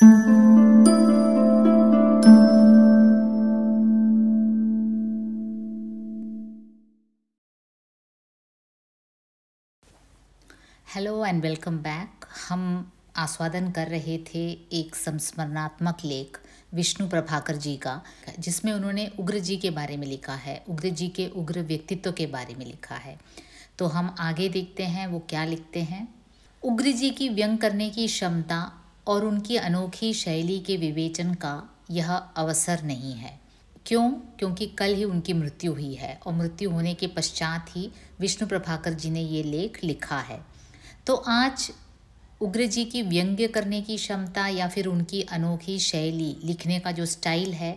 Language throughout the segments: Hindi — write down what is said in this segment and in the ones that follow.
हेलो एंड वेलकम बैक हम आस्वादन कर रहे थे एक संस्मरणात्मक लेख विष्णु प्रभाकर जी का जिसमें उन्होंने उग्र जी के बारे में लिखा है उग्र जी के उग्र व्यक्तित्व के बारे में लिखा है तो हम आगे देखते हैं वो क्या लिखते हैं उग्र जी की व्यंग करने की क्षमता और उनकी अनोखी शैली के विवेचन का यह अवसर नहीं है क्यों क्योंकि कल ही उनकी मृत्यु हुई है और मृत्यु होने के पश्चात ही विष्णु प्रभाकर जी ने ये लेख लिखा है तो आज उग्र जी की व्यंग्य करने की क्षमता या फिर उनकी अनोखी शैली लिखने का जो स्टाइल है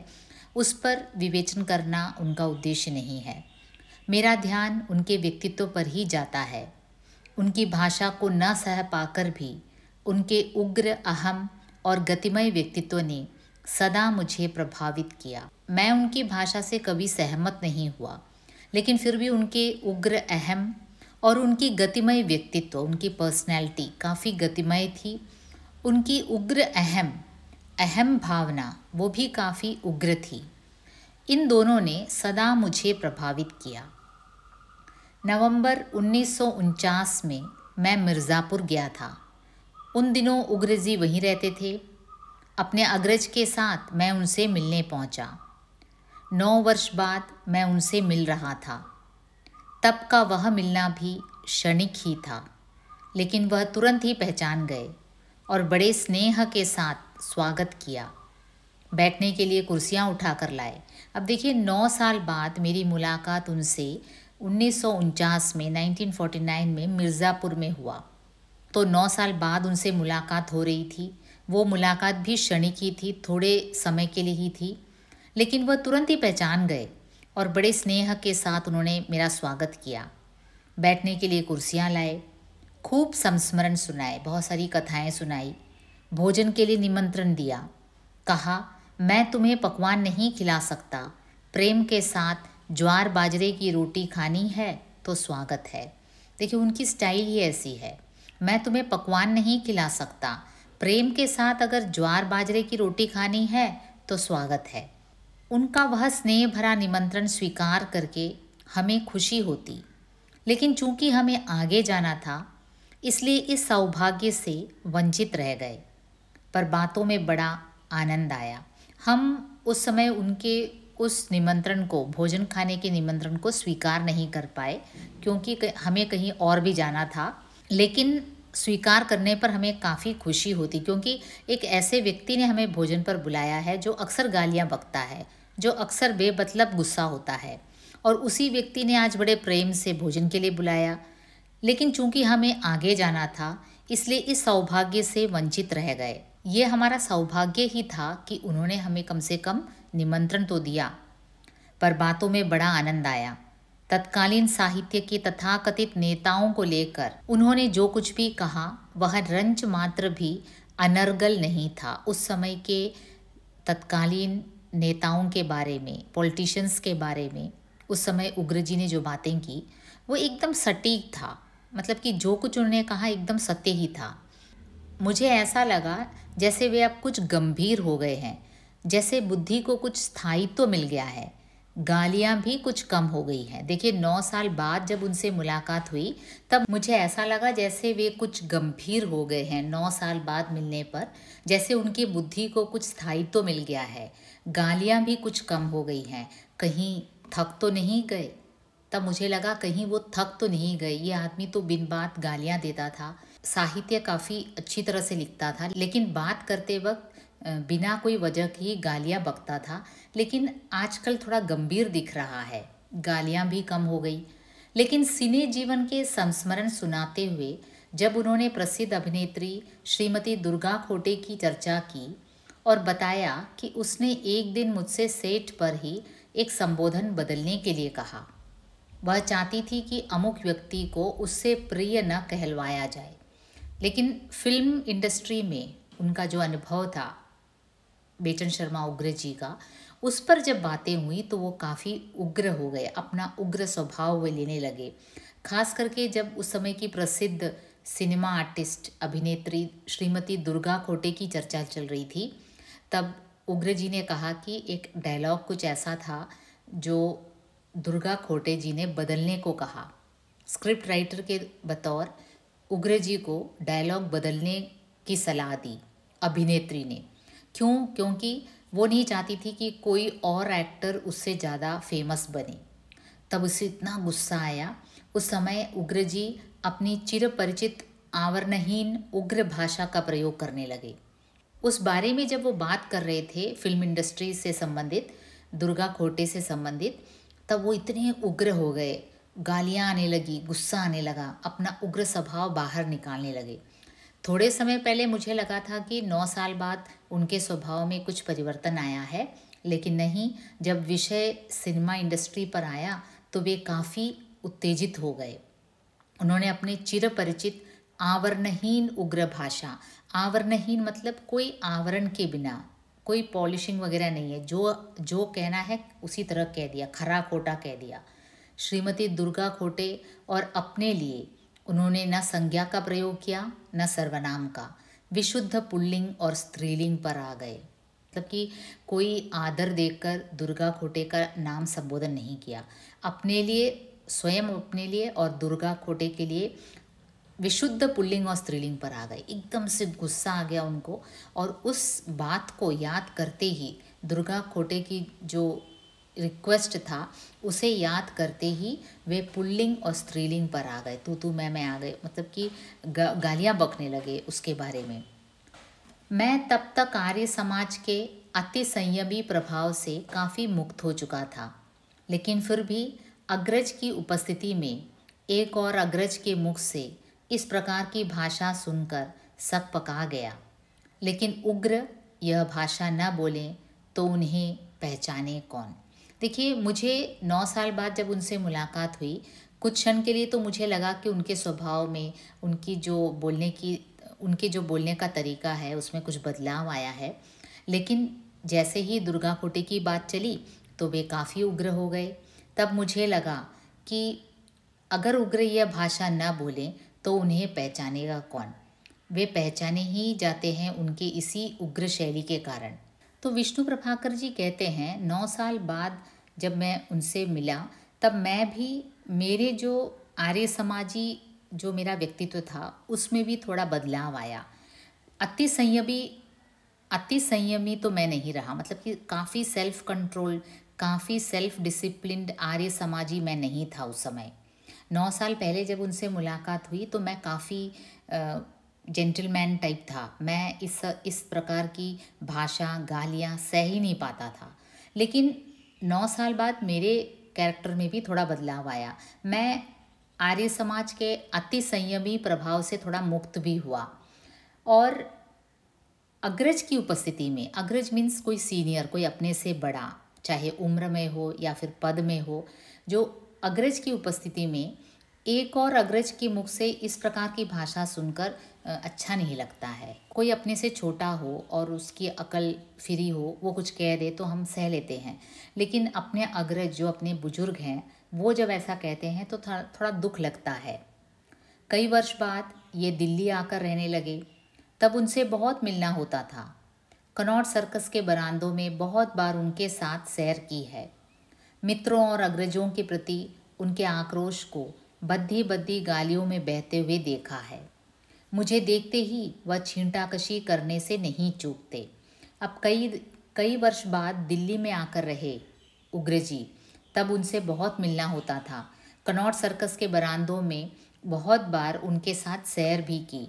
उस पर विवेचन करना उनका उद्देश्य नहीं है मेरा ध्यान उनके व्यक्तित्व पर ही जाता है उनकी भाषा को न सह पाकर भी उनके उग्र अहम और गतिमय व्यक्तित्व ने सदा मुझे प्रभावित किया मैं उनकी भाषा से कभी सहमत नहीं हुआ लेकिन फिर भी उनके उग्र अहम और उनकी गतिमय व्यक्तित्व उनकी पर्सनैलिटी काफ़ी गतिमय थी उनकी उग्र अहम अहम भावना वो भी काफ़ी उग्र थी इन दोनों ने सदा मुझे प्रभावित किया नवंबर उन्नीस में मैं मिर्ज़ापुर गया था उन दिनों उग्रजी वहीं रहते थे अपने अग्रज के साथ मैं उनसे मिलने पहुंचा। नौ वर्ष बाद मैं उनसे मिल रहा था तब का वह मिलना भी क्षणिक ही था लेकिन वह तुरंत ही पहचान गए और बड़े स्नेह के साथ स्वागत किया बैठने के लिए कुर्सियाँ उठा कर लाए अब देखिए नौ साल बाद मेरी मुलाकात उनसे उन्नीस में 1949 में मिर्ज़ापुर में हुआ तो नौ साल बाद उनसे मुलाकात हो रही थी वो मुलाकात भी क्षणिक ही थी थोड़े समय के लिए ही थी लेकिन वह तुरंत ही पहचान गए और बड़े स्नेह के साथ उन्होंने मेरा स्वागत किया बैठने के लिए कुर्सियाँ लाए खूब संस्मरण सुनाए बहुत सारी कथाएँ सुनाई भोजन के लिए निमंत्रण दिया कहा मैं तुम्हें पकवान नहीं खिला सकता प्रेम के साथ ज्वार बाजरे की रोटी खानी है तो स्वागत है देखिए उनकी स्टाइल ही ऐसी है मैं तुम्हें पकवान नहीं खिला सकता प्रेम के साथ अगर ज्वार बाजरे की रोटी खानी है तो स्वागत है उनका वह स्नेह भरा निमंत्रण स्वीकार करके हमें खुशी होती लेकिन चूंकि हमें आगे जाना था इसलिए इस सौभाग्य से वंचित रह गए पर बातों में बड़ा आनंद आया हम उस समय उनके उस निमंत्रण को भोजन खाने के निमंत्रण को स्वीकार नहीं कर पाए क्योंकि हमें कहीं और भी जाना था लेकिन स्वीकार करने पर हमें काफ़ी खुशी होती क्योंकि एक ऐसे व्यक्ति ने हमें भोजन पर बुलाया है जो अक्सर गालियाँ बकता है जो अक्सर बेमतलब गुस्सा होता है और उसी व्यक्ति ने आज बड़े प्रेम से भोजन के लिए बुलाया लेकिन चूंकि हमें आगे जाना था इसलिए इस सौभाग्य से वंचित रह गए ये हमारा सौभाग्य ही था कि उन्होंने हमें कम से कम निमंत्रण तो दिया पर बातों में बड़ा आनंद आया तत्कालीन साहित्य के तथाकथित नेताओं को लेकर उन्होंने जो कुछ भी कहा वह रंच मात्र भी अनर्गल नहीं था उस समय के तत्कालीन नेताओं के बारे में पॉलिटिशियंस के बारे में उस समय उग्र जी ने जो बातें की वो एकदम सटीक था मतलब कि जो कुछ उन्होंने कहा एकदम सत्य ही था मुझे ऐसा लगा जैसे वे अब कुछ गंभीर हो गए हैं जैसे बुद्धि को कुछ स्थायित्व तो मिल गया है गालियाँ भी कुछ कम हो गई हैं देखिए नौ साल बाद जब उनसे मुलाकात हुई तब मुझे ऐसा लगा जैसे वे कुछ गंभीर हो गए हैं नौ साल बाद मिलने पर जैसे उनकी बुद्धि को कुछ स्थायित्व तो मिल गया है गालियाँ भी कुछ कम हो गई हैं कहीं थक तो नहीं गए तब मुझे लगा कहीं वो थक तो नहीं गए ये आदमी तो बिन बात गालियाँ देता था साहित्य काफ़ी अच्छी तरह से लिखता था लेकिन बात करते वक्त बिना कोई वजह की गालियाँ बकता था लेकिन आजकल थोड़ा गंभीर दिख रहा है गालियाँ भी कम हो गई लेकिन सिने जीवन के संस्मरण सुनाते हुए जब उन्होंने प्रसिद्ध अभिनेत्री श्रीमती दुर्गा खोटे की चर्चा की और बताया कि उसने एक दिन मुझसे सेठ पर ही एक संबोधन बदलने के लिए कहा वह चाहती थी कि अमुक व्यक्ति को उससे प्रिय न कहलवाया जाए लेकिन फिल्म इंडस्ट्री में उनका जो अनुभव था बेचन शर्मा उग्र जी का उस पर जब बातें हुई तो वो काफ़ी उग्र हो गए अपना उग्र स्वभाव वे लेने लगे खास करके जब उस समय की प्रसिद्ध सिनेमा आर्टिस्ट अभिनेत्री श्रीमती दुर्गा खोटे की चर्चा चल रही थी तब उग्र जी ने कहा कि एक डायलॉग कुछ ऐसा था जो दुर्गा खोटे जी ने बदलने को कहा स्क्रिप्ट राइटर के बतौर उग्र जी को डायलॉग बदलने की सलाह दी अभिनेत्री ने क्यों क्योंकि वो नहीं चाहती थी कि कोई और एक्टर उससे ज़्यादा फेमस बने तब उसे इतना गुस्सा आया उस समय उग्र जी अपनी चिरपरिचित आवरणहीन उग्र भाषा का प्रयोग करने लगे उस बारे में जब वो बात कर रहे थे फिल्म इंडस्ट्री से संबंधित दुर्गा खोटे से संबंधित तब वो इतने उग्र हो गए गालियाँ आने लगी गुस्सा आने लगा अपना उग्र स्वभाव बाहर निकालने लगे थोड़े समय पहले मुझे लगा था कि नौ साल बाद उनके स्वभाव में कुछ परिवर्तन आया है लेकिन नहीं जब विषय सिनेमा इंडस्ट्री पर आया तो वे काफ़ी उत्तेजित हो गए उन्होंने अपने चिरपरिचित आवरणहीन उग्र भाषा आवरणहीन मतलब कोई आवरण के बिना कोई पॉलिशिंग वगैरह नहीं है जो जो कहना है उसी तरह कह दिया खरा खोटा कह दिया श्रीमती दुर्गा खोटे और अपने लिए उन्होंने न संज्ञा का प्रयोग किया न सर्वनाम का विशुद्ध पुल्लिंग और स्त्रीलिंग पर आ गए मतलब कि कोई आदर देकर दुर्गा खोटे का नाम संबोधन नहीं किया अपने लिए स्वयं अपने लिए और दुर्गा खोटे के लिए विशुद्ध पुल्लिंग और स्त्रीलिंग पर आ गए एकदम से गुस्सा आ गया उनको और उस बात को याद करते ही दुर्गा खोटे की जो रिक्वेस्ट था उसे याद करते ही वे पुल्लिंग और स्त्रीलिंग पर आ गए तू तू मैं मैं आ गए मतलब कि गालियाँ बकने लगे उसके बारे में मैं तब तक आर्य समाज के अति संयमी प्रभाव से काफ़ी मुक्त हो चुका था लेकिन फिर भी अग्रज की उपस्थिति में एक और अग्रज के मुख से इस प्रकार की भाषा सुनकर सब पका गया लेकिन उग्र यह भाषा न बोलें तो उन्हें पहचाने कौन देखिए मुझे नौ साल बाद जब उनसे मुलाकात हुई कुछ क्षण के लिए तो मुझे लगा कि उनके स्वभाव में उनकी जो बोलने की उनके जो बोलने का तरीका है उसमें कुछ बदलाव आया है लेकिन जैसे ही दुर्गा कोटे की बात चली तो वे काफ़ी उग्र हो गए तब मुझे लगा कि अगर उग्र यह भाषा न बोलें तो उन्हें पहचानेगा कौन वे पहचाने ही जाते हैं उनके इसी उग्र शैली के कारण तो विष्णु प्रभाकर जी कहते हैं नौ साल बाद जब मैं उनसे मिला तब मैं भी मेरे जो आर्य समाजी जो मेरा व्यक्तित्व था उसमें भी थोड़ा बदलाव आया अति संयमी अति संयमी तो मैं नहीं रहा मतलब कि काफ़ी सेल्फ कंट्रोल काफ़ी सेल्फ डिसिप्लिनड आर्य समाजी मैं नहीं था उस समय नौ साल पहले जब उनसे मुलाकात हुई तो मैं काफ़ी जेंटलमैन टाइप था मैं इस इस प्रकार की भाषा गालियाँ सह ही नहीं पाता था लेकिन नौ साल बाद मेरे कैरेक्टर में भी थोड़ा बदलाव आया मैं आर्य समाज के अति संयमी प्रभाव से थोड़ा मुक्त भी हुआ और अग्रज की उपस्थिति में अग्रज मीन्स कोई सीनियर कोई अपने से बड़ा चाहे उम्र में हो या फिर पद में हो जो अग्रज की उपस्थिति में एक और अग्रज के मुख से इस प्रकार की भाषा सुनकर अच्छा नहीं लगता है कोई अपने से छोटा हो और उसकी अकल फ्री हो वो कुछ कह दे तो हम सह लेते हैं लेकिन अपने अग्रज जो अपने बुजुर्ग हैं वो जब ऐसा कहते हैं तो थोड़ा दुख लगता है कई वर्ष बाद ये दिल्ली आकर रहने लगे तब उनसे बहुत मिलना होता था कनौट सर्कस के बरामदों में बहुत बार उनके साथ सैर की है मित्रों और अग्रजों के प्रति उनके आक्रोश को बद्दी बद्दी गालियों में बहते हुए देखा है मुझे देखते ही वह छींटाकशी करने से नहीं चूकते अब कई कई वर्ष बाद दिल्ली में आकर रहे उग्र जी तब उनसे बहुत मिलना होता था कनौट सर्कस के बरामदों में बहुत बार उनके साथ सैर भी की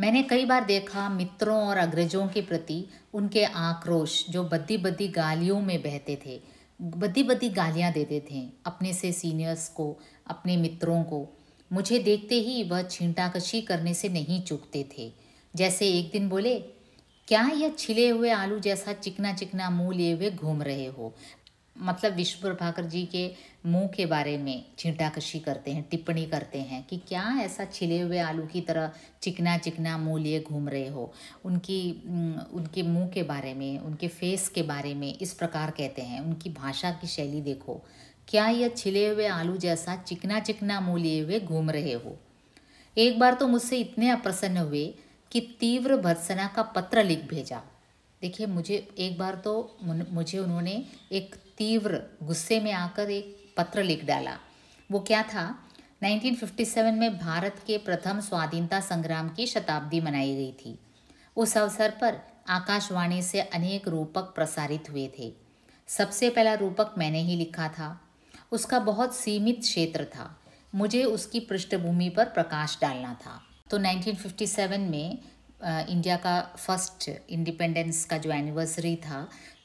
मैंने कई बार देखा मित्रों और अग्रजों के प्रति उनके आक्रोश जो बद्दी बद्दी गालियों में बहते थे बदी बदी गालियाँ देते थे अपने से सीनियर्स को अपने मित्रों को मुझे देखते ही वह छींटाकशी करने से नहीं चूकते थे जैसे एक दिन बोले क्या यह छिले हुए आलू जैसा चिकना चिकना मुंह लिए हुए घूम रहे हो मतलब विश्व प्रभाकर जी के मुंह के बारे में छींटाकशी करते हैं टिप्पणी करते हैं कि क्या ऐसा छिले हुए आलू की तरह चिकना चिकना मुँह लिए घूम रहे हो उनकी उनके मुंह के बारे में उनके फेस के बारे में इस प्रकार कहते हैं उनकी भाषा की शैली देखो क्या यह छिले हुए आलू जैसा चिकना चिकना मुँह लिए हुए घूम रहे हो एक बार तो मुझसे इतने अप्रसन्न हुए कि तीव्र भर्सना का पत्र लिख भेजा देखिए मुझे एक बार तो मुझे उन्होंने एक तीव्र गुस्से में आकर एक पत्र लिख डाला वो क्या था 1957 में भारत के प्रथम स्वाधीनता संग्राम की शताब्दी मनाई गई थी उस अवसर पर आकाशवाणी से अनेक रूपक प्रसारित हुए थे सबसे पहला रूपक मैंने ही लिखा था उसका बहुत सीमित क्षेत्र था मुझे उसकी पृष्ठभूमि पर प्रकाश डालना था तो 1957 में इंडिया का फर्स्ट इंडिपेंडेंस का जो एनिवर्सरी था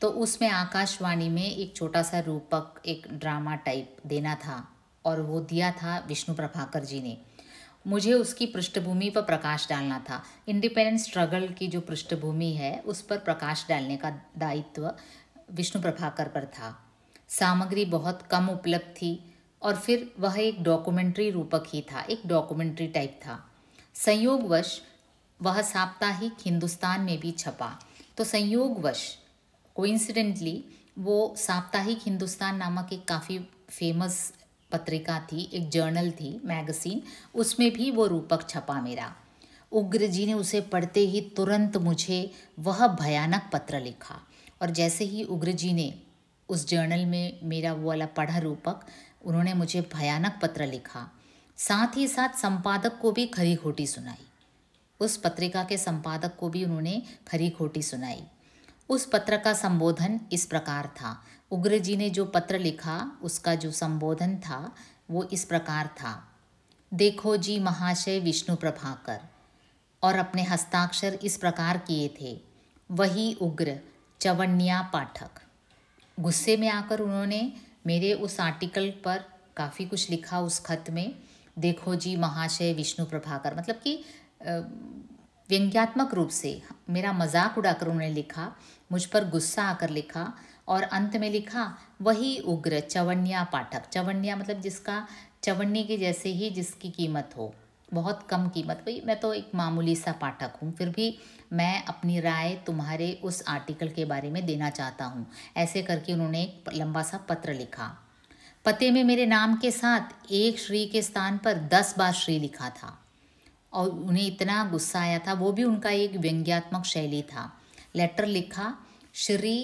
तो उसमें आकाशवाणी में एक छोटा सा रूपक एक ड्रामा टाइप देना था और वो दिया था विष्णु प्रभाकर जी ने मुझे उसकी पृष्ठभूमि पर प्रकाश डालना था इंडिपेंडेंस स्ट्रगल की जो पृष्ठभूमि है उस पर प्रकाश डालने का दायित्व विष्णु प्रभाकर पर था सामग्री बहुत कम उपलब्ध थी और फिर वह एक डॉक्यूमेंट्री रूपक ही था एक डॉक्यूमेंट्री टाइप था संयोगवश वह साप्ताहिक हिंदुस्तान में भी छपा तो संयोगवश कोइंसिडेंटली वो साप्ताहिक हिंदुस्तान नामक एक काफ़ी फेमस पत्रिका थी एक जर्नल थी मैगजीन उसमें भी वो रूपक छपा मेरा उग्र जी ने उसे पढ़ते ही तुरंत मुझे वह भयानक पत्र लिखा और जैसे ही उग्र जी ने उस जर्नल में मेरा वो वाला पढ़ा रूपक उन्होंने मुझे भयानक पत्र लिखा साथ ही साथ संपादक को भी खरी खोटी सुनाई उस पत्रिका के संपादक को भी उन्होंने खरी खोटी सुनाई उस पत्र का संबोधन इस प्रकार था उग्र जी ने जो पत्र लिखा उसका जो संबोधन था वो इस प्रकार था देखो जी महाशय विष्णु प्रभाकर और अपने हस्ताक्षर इस प्रकार किए थे वही उग्र चवन्या पाठक गुस्से में आकर उन्होंने मेरे उस आर्टिकल पर काफ़ी कुछ लिखा उस खत में देखो जी महाशय विष्णु प्रभाकर मतलब कि व्यंग्यात्मक रूप से मेरा मजाक उड़ाकर उन्होंने लिखा मुझ पर गुस्सा आकर लिखा और अंत में लिखा वही उग्र चवन्या पाठक चवन्या मतलब जिसका चवन्नी के जैसे ही जिसकी कीमत हो बहुत कम कीमत भाई मैं तो एक मामूली सा पाठक हूँ फिर भी मैं अपनी राय तुम्हारे उस आर्टिकल के बारे में देना चाहता हूँ ऐसे करके उन्होंने एक लंबा सा पत्र लिखा पते में मेरे नाम के साथ एक श्री के स्थान पर दस बार श्री लिखा था और उन्हें इतना गुस्सा आया था वो भी उनका एक व्यंग्यात्मक शैली था लेटर लिखा श्री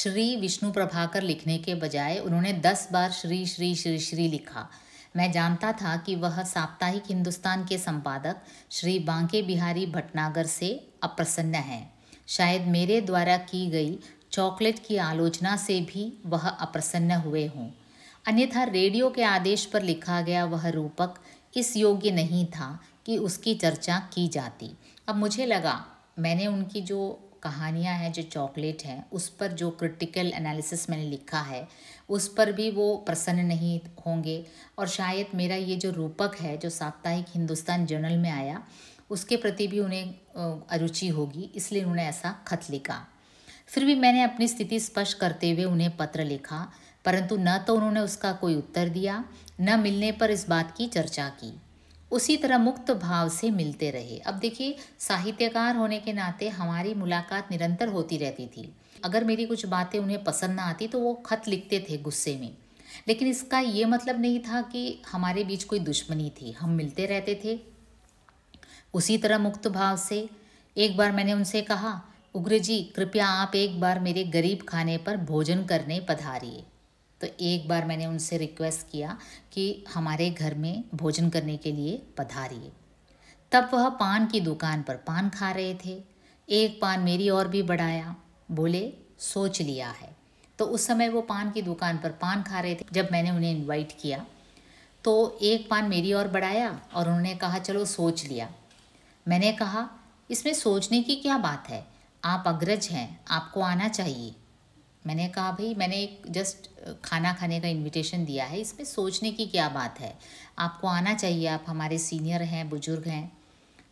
श्री विष्णु प्रभाकर लिखने के बजाय उन्होंने दस बार श्री श्री श्री श्री लिखा मैं जानता था कि वह साप्ताहिक हिंदुस्तान के संपादक श्री बांके बिहारी भटनागर से अप्रसन्न हैं शायद मेरे द्वारा की गई चॉकलेट की आलोचना से भी वह अप्रसन्न हुए हों अन्यथा रेडियो के आदेश पर लिखा गया वह रूपक इस योग्य नहीं था कि उसकी चर्चा की जाती अब मुझे लगा मैंने उनकी जो कहानियाँ हैं जो चॉकलेट हैं उस पर जो क्रिटिकल एनालिसिस मैंने लिखा है उस पर भी वो प्रसन्न नहीं होंगे और शायद मेरा ये जो रूपक है जो साप्ताहिक हिंदुस्तान जर्नल में आया उसके प्रति भी उन्हें अरुचि होगी इसलिए उन्होंने ऐसा खत लिखा फिर भी मैंने अपनी स्थिति स्पष्ट करते हुए उन्हें पत्र लिखा परंतु न तो उन्होंने उसका कोई उत्तर दिया न मिलने पर इस बात की चर्चा की उसी तरह मुक्त भाव से मिलते रहे अब देखिए साहित्यकार होने के नाते हमारी मुलाकात निरंतर होती रहती थी अगर मेरी कुछ बातें उन्हें पसंद ना आती तो वो खत लिखते थे गुस्से में लेकिन इसका ये मतलब नहीं था कि हमारे बीच कोई दुश्मनी थी हम मिलते रहते थे उसी तरह मुक्त भाव से एक बार मैंने उनसे कहा उग्र जी कृपया आप एक बार मेरे गरीब खाने पर भोजन करने पधारिए तो एक बार मैंने उनसे रिक्वेस्ट किया कि हमारे घर में भोजन करने के लिए पधारिए तब वह पान की दुकान पर पान खा रहे थे एक पान मेरी और भी बढ़ाया बोले सोच लिया है तो उस समय वो पान की दुकान पर पान खा रहे थे जब मैंने उन्हें इनवाइट किया तो एक पान मेरी और बढ़ाया और उन्होंने कहा चलो सोच लिया मैंने कहा इसमें सोचने की क्या बात है आप अग्रज हैं आपको आना चाहिए मैंने कहा भाई मैंने एक जस्ट खाना खाने का इनविटेशन दिया है इसमें सोचने की क्या बात है आपको आना चाहिए आप हमारे सीनियर हैं बुजुर्ग हैं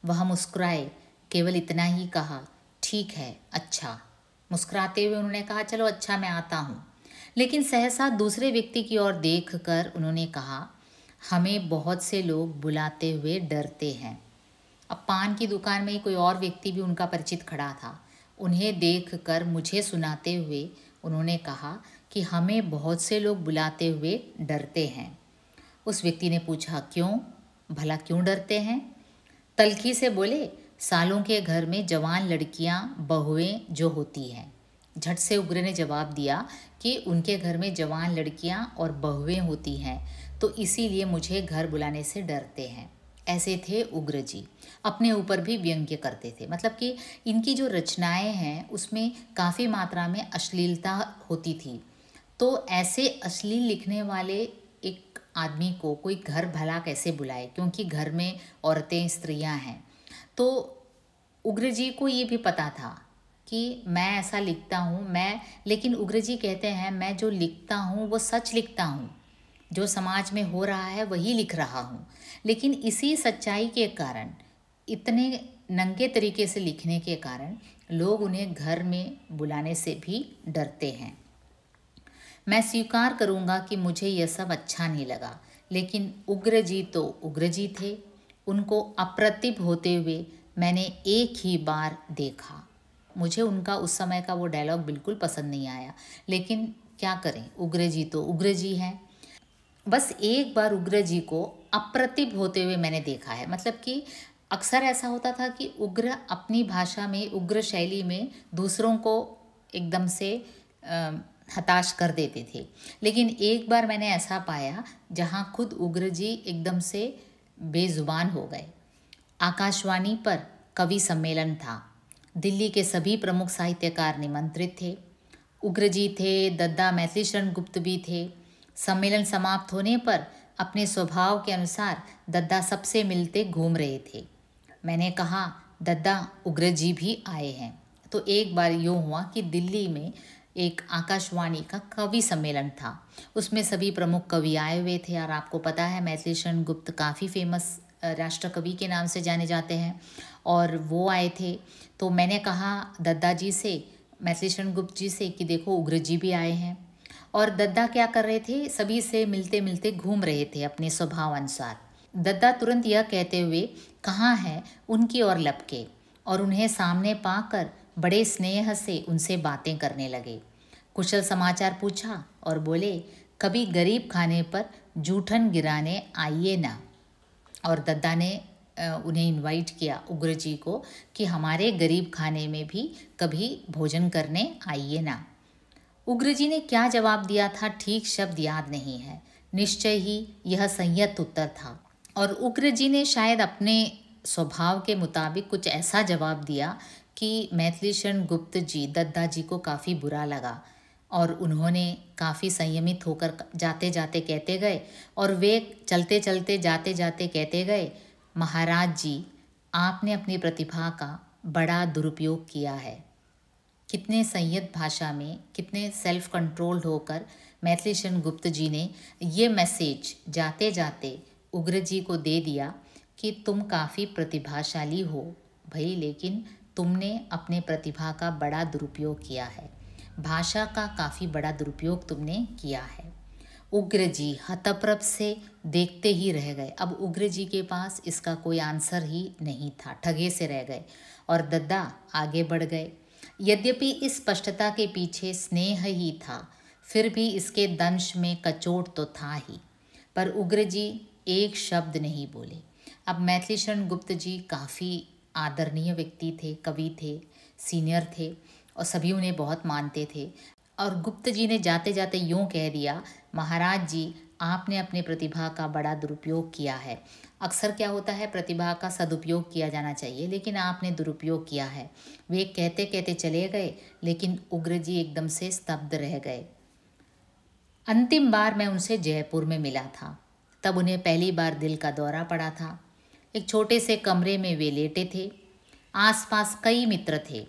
वह मुस्कुराए केवल इतना ही कहा ठीक है अच्छा मुस्कुराते हुए उन्होंने कहा चलो अच्छा मैं आता हूँ लेकिन सहसा दूसरे व्यक्ति की ओर देख कर उन्होंने कहा हमें बहुत से लोग बुलाते हुए डरते हैं अब पान की दुकान में ही कोई और व्यक्ति भी उनका परिचित खड़ा था उन्हें देख कर मुझे सुनाते हुए उन्होंने कहा कि हमें बहुत से लोग बुलाते हुए डरते हैं उस व्यक्ति ने पूछा क्यों भला क्यों डरते हैं तलखी से बोले सालों के घर में जवान लड़कियां बहुएं जो होती हैं झट से उग्र ने जवाब दिया कि उनके घर में जवान लड़कियां और बहुएं होती हैं तो इसीलिए मुझे घर बुलाने से डरते हैं ऐसे थे उग्र जी अपने ऊपर भी व्यंग्य करते थे मतलब कि इनकी जो रचनाएं हैं उसमें काफ़ी मात्रा में अश्लीलता होती थी तो ऐसे अश्लील लिखने वाले एक आदमी को कोई घर भला कैसे बुलाए क्योंकि घर में औरतें स्त्रियां हैं तो उग्र जी को ये भी पता था कि मैं ऐसा लिखता हूँ मैं लेकिन उग्र जी कहते हैं मैं जो लिखता हूँ वो सच लिखता हूँ जो समाज में हो रहा है वही लिख रहा हूँ लेकिन इसी सच्चाई के कारण इतने नंगे तरीके से लिखने के कारण लोग उन्हें घर में बुलाने से भी डरते हैं मैं स्वीकार करूँगा कि मुझे यह सब अच्छा नहीं लगा लेकिन उग्र जी तो उग्र जी थे उनको अप्रतिभ होते हुए मैंने एक ही बार देखा मुझे उनका उस समय का वो डायलॉग बिल्कुल पसंद नहीं आया लेकिन क्या करें उग्र जी तो उग्र जी हैं बस एक बार उग्र जी को अप्रतिभ होते हुए मैंने देखा है मतलब कि अक्सर ऐसा होता था कि उग्र अपनी भाषा में उग्र शैली में दूसरों को एकदम से हताश कर देते थे लेकिन एक बार मैंने ऐसा पाया जहाँ खुद उग्र जी एकदम से बेजुबान हो गए आकाशवाणी पर कवि सम्मेलन था दिल्ली के सभी प्रमुख साहित्यकार निमंत्रित थे उग्र जी थे दद्दा मैथिली गुप्त भी थे सम्मेलन समाप्त होने पर अपने स्वभाव के अनुसार दद्दा सबसे मिलते घूम रहे थे मैंने कहा दद्दा उग्र जी भी आए हैं तो एक बार यूँ हुआ कि दिल्ली में एक आकाशवाणी का कवि सम्मेलन था उसमें सभी प्रमुख कवि आए हुए थे और आपको पता है मैथिली गुप्त काफ़ी फेमस राष्ट्रकवि के नाम से जाने जाते हैं और वो आए थे तो मैंने कहा दद्दा जी से मैथिली गुप्त जी से कि देखो उग्र जी भी आए हैं और दद्दा क्या कर रहे थे सभी से मिलते मिलते घूम रहे थे अपने स्वभाव अनुसार दद्दा तुरंत यह कहते हुए कहाँ हैं उनकी ओर लपके और उन्हें सामने पाकर बड़े स्नेह से उनसे बातें करने लगे कुशल समाचार पूछा और बोले कभी गरीब खाने पर जूठन गिराने आइए ना और दद्दा ने उन्हें इनवाइट किया उग्र जी को कि हमारे गरीब खाने में भी कभी भोजन करने आइए ना उग्र जी ने क्या जवाब दिया था ठीक शब्द याद नहीं है निश्चय ही यह संयत उत्तर था और उग्र जी ने शायद अपने स्वभाव के मुताबिक कुछ ऐसा जवाब दिया कि मैथिली शरण गुप्त जी दद्दा जी को काफ़ी बुरा लगा और उन्होंने काफ़ी संयमित होकर जाते जाते कहते गए और वे चलते चलते जाते जाते कहते गए महाराज जी आपने अपनी प्रतिभा का बड़ा दुरुपयोग किया है कितने संयत भाषा में कितने सेल्फ कंट्रोल्ड होकर मैथिली शरण गुप्त जी ने ये मैसेज जाते जाते उग्र जी को दे दिया कि तुम काफ़ी प्रतिभाशाली हो भई लेकिन तुमने अपने प्रतिभा का बड़ा दुरुपयोग किया है भाषा का काफ़ी बड़ा दुरुपयोग तुमने किया है उग्र जी हतप्रभ से देखते ही रह गए अब उग्र जी के पास इसका कोई आंसर ही नहीं था ठगे से रह गए और दद्दा आगे बढ़ गए यद्यपि इस स्पष्टता के पीछे स्नेह ही था फिर भी इसके दंश में कचोट तो था ही पर उग्र जी एक शब्द नहीं बोले अब मैथिली शरण गुप्त जी काफ़ी आदरणीय व्यक्ति थे कवि थे सीनियर थे और सभी उन्हें बहुत मानते थे और गुप्त जी ने जाते जाते यूँ कह दिया महाराज जी आपने अपने प्रतिभा का बड़ा दुरुपयोग किया है अक्सर क्या होता है प्रतिभा का सदुपयोग किया जाना चाहिए लेकिन आपने दुरुपयोग किया है वे कहते कहते चले गए लेकिन उग्र जी एकदम से स्तब्ध रह गए अंतिम बार मैं उनसे जयपुर में मिला था तब उन्हें पहली बार दिल का दौरा पड़ा था एक छोटे से कमरे में वे लेटे थे आसपास कई मित्र थे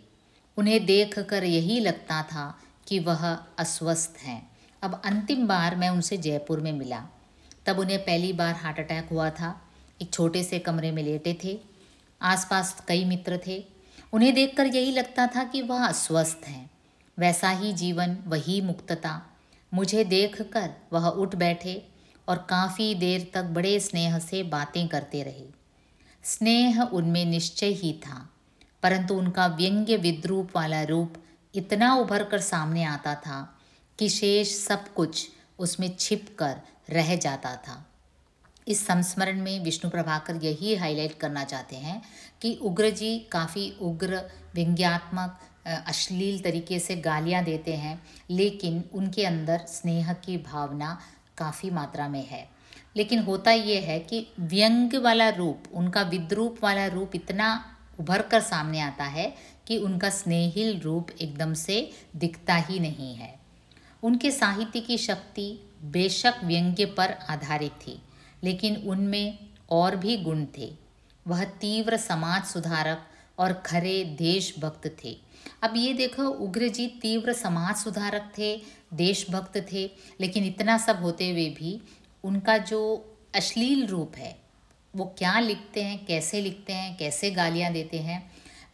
उन्हें देखकर यही लगता था कि वह अस्वस्थ हैं अब अंतिम बार मैं उनसे जयपुर में मिला तब उन्हें पहली बार हार्ट अटैक हुआ था एक छोटे से कमरे में लेटे थे आसपास कई मित्र थे उन्हें देखकर यही लगता था कि वह अस्वस्थ हैं वैसा ही जीवन वही मुक्तता मुझे देखकर वह उठ बैठे और काफ़ी देर तक बड़े स्नेह से बातें करते रहे स्नेह उनमें निश्चय ही था परंतु उनका व्यंग्य विद्रूप वाला रूप इतना उभर कर सामने आता था कि शेष सब कुछ उसमें छिप कर रह जाता था इस संस्मरण में विष्णु प्रभाकर यही हाईलाइट करना चाहते हैं कि उग्र जी काफ़ी उग्र व्यंग्यात्मक अश्लील तरीके से गालियां देते हैं लेकिन उनके अंदर स्नेह की भावना काफ़ी मात्रा में है लेकिन होता ये है कि व्यंग वाला रूप उनका विद्रूप वाला रूप इतना उभर कर सामने आता है कि उनका स्नेहिल रूप एकदम से दिखता ही नहीं है उनके साहित्य की शक्ति बेशक व्यंग्य पर आधारित थी लेकिन उनमें और भी गुण थे वह तीव्र समाज सुधारक और खरे देशभक्त थे अब ये देखो उग्रजीत तीव्र समाज सुधारक थे देशभक्त थे लेकिन इतना सब होते हुए भी उनका जो अश्लील रूप है वो क्या लिखते हैं कैसे लिखते हैं कैसे गालियाँ देते हैं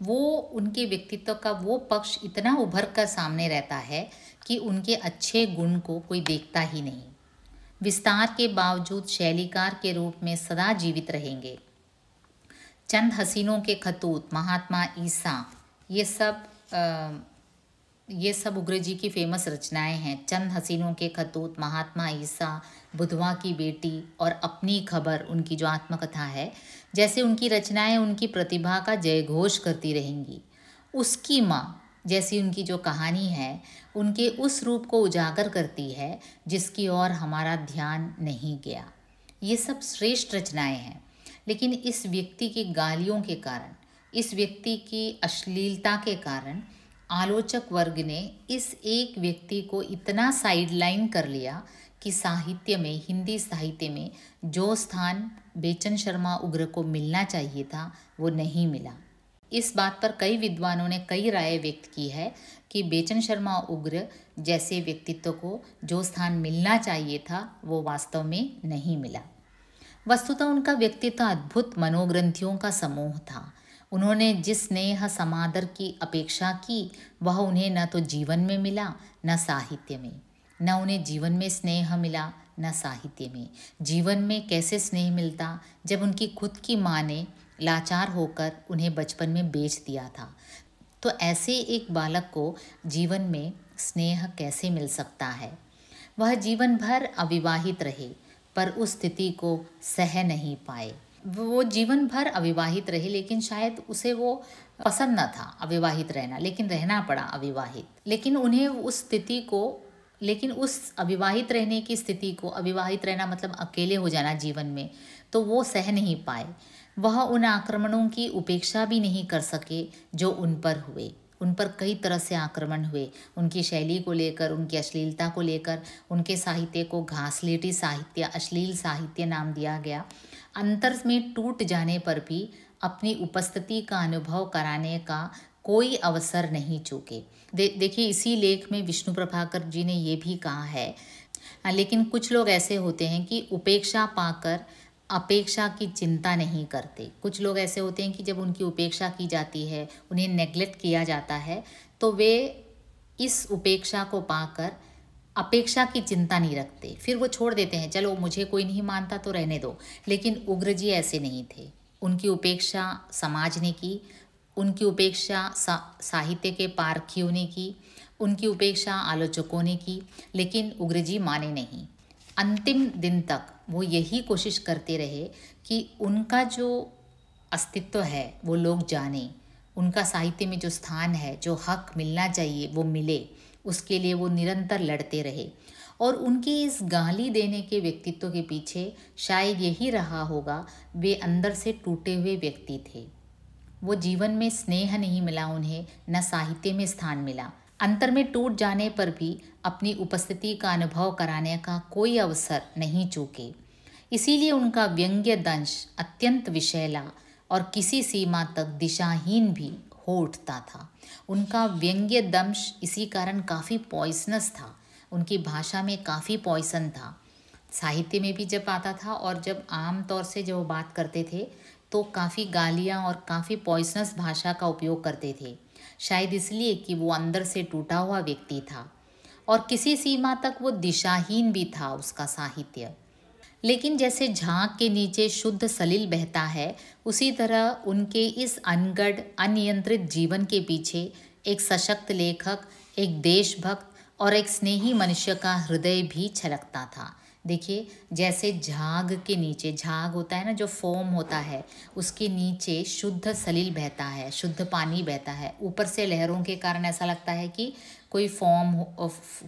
वो उनके व्यक्तित्व का वो पक्ष इतना उभर कर सामने रहता है कि उनके अच्छे गुण को कोई देखता ही नहीं विस्तार के बावजूद शैलीकार के रूप में सदा जीवित रहेंगे चंद हसीनों के खतूत महात्मा ईसा ये सब आ, ये सब उग्र जी की फेमस रचनाएं हैं चंद हसीनों के खतूत महात्मा ईसा बुधवा की बेटी और अपनी खबर उनकी जो आत्मकथा है जैसे उनकी रचनाएं उनकी प्रतिभा का जयघोष करती रहेंगी उसकी माँ जैसी उनकी जो कहानी है उनके उस रूप को उजागर करती है जिसकी ओर हमारा ध्यान नहीं गया ये सब श्रेष्ठ रचनाएं हैं लेकिन इस व्यक्ति की गालियों के कारण इस व्यक्ति की अश्लीलता के कारण आलोचक वर्ग ने इस एक व्यक्ति को इतना साइडलाइन कर लिया कि साहित्य में हिंदी साहित्य में जो स्थान बेचन शर्मा उग्र को मिलना चाहिए था वो नहीं मिला इस बात पर कई विद्वानों ने कई राय व्यक्त की है कि बेचन शर्मा उग्र जैसे व्यक्तित्व को जो स्थान मिलना चाहिए था वो वास्तव में नहीं मिला वस्तुतः उनका व्यक्तित्व अद्भुत मनोग्रंथियों का समूह था उन्होंने जिस स्नेह समादर की अपेक्षा की वह उन्हें न तो जीवन में मिला न साहित्य में न उन्हें जीवन में स्नेह मिला न साहित्य में जीवन में कैसे स्नेह मिलता जब उनकी खुद की माँ ने लाचार होकर उन्हें बचपन में बेच दिया था तो ऐसे एक बालक को जीवन में स्नेह कैसे मिल सकता है वह जीवन भर अविवाहित रहे पर उस स्थिति को सह नहीं पाए वो जीवन भर अविवाहित रही लेकिन शायद उसे वो पसंद न था अविवाहित रहना लेकिन रहना पड़ा अविवाहित लेकिन उन्हें उस स्थिति को लेकिन उस अविवाहित रहने की स्थिति को अविवाहित रहना मतलब अकेले हो जाना जीवन में तो वो सह नहीं पाए वह उन आक्रमणों की उपेक्षा भी नहीं कर सके जो उन पर हुए उन पर कई तरह से आक्रमण हुए उनकी शैली को लेकर उनकी अश्लीलता को लेकर उनके साहित्य को घासलेटी साहित्य अश्लील साहित्य नाम दिया गया अंतर में टूट जाने पर भी अपनी उपस्थिति का अनुभव कराने का कोई अवसर नहीं चूके दे, देखिए इसी लेख में विष्णु प्रभाकर जी ने ये भी कहा है हाँ, लेकिन कुछ लोग ऐसे होते हैं कि उपेक्षा पाकर अपेक्षा की चिंता नहीं करते कुछ लोग ऐसे होते हैं कि जब उनकी उपेक्षा की जाती है उन्हें नेग्लेक्ट किया जाता है तो वे इस उपेक्षा को पाकर अपेक्षा की चिंता नहीं रखते फिर वो छोड़ देते हैं चलो मुझे कोई नहीं मानता तो रहने दो लेकिन उग्र जी ऐसे नहीं थे उनकी उपेक्षा समाज ने की उनकी उपेक्षा सा, साहित्य के पारखियों ने की उनकी उपेक्षा आलोचकों ने की लेकिन उग्र जी माने नहीं अंतिम दिन तक वो यही कोशिश करते रहे कि उनका जो अस्तित्व है वो लोग जाने उनका साहित्य में जो स्थान है जो हक मिलना चाहिए वो मिले उसके लिए वो निरंतर लड़ते रहे और उनकी इस गाली देने के व्यक्तित्व के पीछे शायद यही रहा होगा वे अंदर से टूटे हुए व्यक्ति थे वो जीवन में स्नेह नहीं मिला उन्हें न साहित्य में स्थान मिला अंतर में टूट जाने पर भी अपनी उपस्थिति का अनुभव कराने का कोई अवसर नहीं चूके इसीलिए उनका व्यंग्य दंश अत्यंत विषैला और किसी सीमा तक दिशाहीन भी हो उठता था उनका व्यंग्य दंश इसी कारण काफ़ी पॉइसनस था उनकी भाषा में काफ़ी पॉइसन था साहित्य में भी जब आता था और जब आम तौर से जब वो बात करते थे तो काफ़ी गालियाँ और काफ़ी पॉइसनस भाषा का उपयोग करते थे शायद इसलिए कि वो अंदर से टूटा हुआ व्यक्ति था और किसी सीमा तक वो दिशाहीन भी था उसका साहित्य लेकिन जैसे झाँक के नीचे शुद्ध सलिल बहता है उसी तरह उनके इस अनगढ़ अनियंत्रित जीवन के पीछे एक सशक्त लेखक एक देशभक्त और एक स्नेही मनुष्य का हृदय भी छलकता था देखिए जैसे झाग के नीचे झाग होता है ना जो फोम होता है उसके नीचे शुद्ध सलील बहता है शुद्ध पानी बहता है ऊपर से लहरों के कारण ऐसा लगता है कि कोई फॉर्म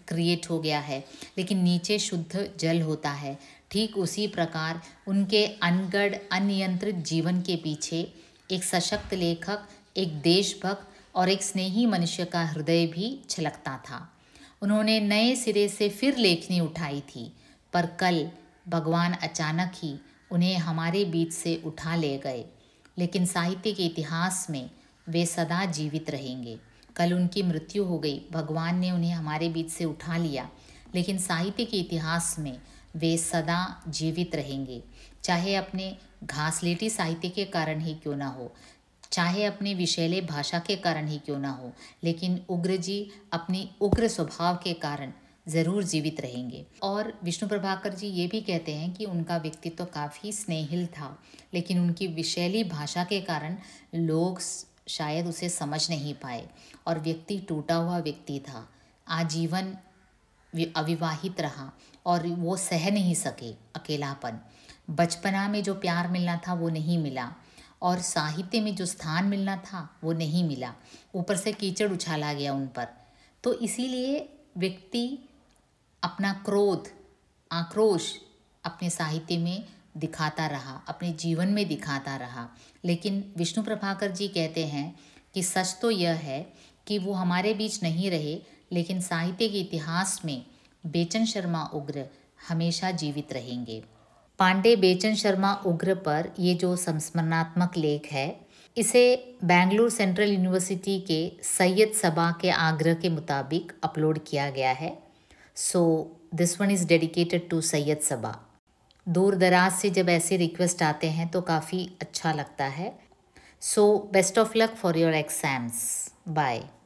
क्रिएट हो गया है लेकिन नीचे शुद्ध जल होता है ठीक उसी प्रकार उनके अनगढ़ अनियंत्रित जीवन के पीछे एक सशक्त लेखक एक देशभक्त और एक स्नेही मनुष्य का हृदय भी छलकता था उन्होंने नए सिरे से फिर लेखनी उठाई थी पर कल भगवान अचानक ही उन्हें हमारे बीच से उठा ले गए लेकिन साहित्य के इतिहास में वे सदा जीवित रहेंगे कल उनकी मृत्यु हो गई भगवान ने उन्हें हमारे बीच से उठा लिया लेकिन साहित्य के इतिहास में वे सदा जीवित रहेंगे चाहे अपने घासलेटी साहित्य के कारण ही क्यों ना हो चाहे अपने विषैले भाषा के कारण ही क्यों ना हो लेकिन उग्र जी अपनी उग्र स्वभाव के कारण ज़रूर जीवित रहेंगे और विष्णु प्रभाकर जी ये भी कहते हैं कि उनका व्यक्तित्व तो काफ़ी स्नेहिल था लेकिन उनकी विषैली भाषा के कारण लोग शायद उसे समझ नहीं पाए और व्यक्ति टूटा हुआ व्यक्ति था आजीवन अविवाहित रहा और वो सह नहीं सके अकेलापन बचपना में जो प्यार मिलना था वो नहीं मिला और साहित्य में जो स्थान मिलना था वो नहीं मिला ऊपर से कीचड़ उछाला गया उन पर तो इसीलिए व्यक्ति अपना क्रोध आक्रोश अपने साहित्य में दिखाता रहा अपने जीवन में दिखाता रहा लेकिन विष्णु प्रभाकर जी कहते हैं कि सच तो यह है कि वो हमारे बीच नहीं रहे लेकिन साहित्य के इतिहास में बेचन शर्मा उग्र हमेशा जीवित रहेंगे पांडे बेचन शर्मा उग्र पर ये जो संस्मरणात्मक लेख है इसे बेंगलुरु सेंट्रल यूनिवर्सिटी के सैयद सबा के आग्रह के मुताबिक अपलोड किया गया है so this one is dedicated to Syed Saba दूर दराज से जब ऐसे रिक्वेस्ट आते हैं तो काफ़ी अच्छा लगता है so best of luck for your exams bye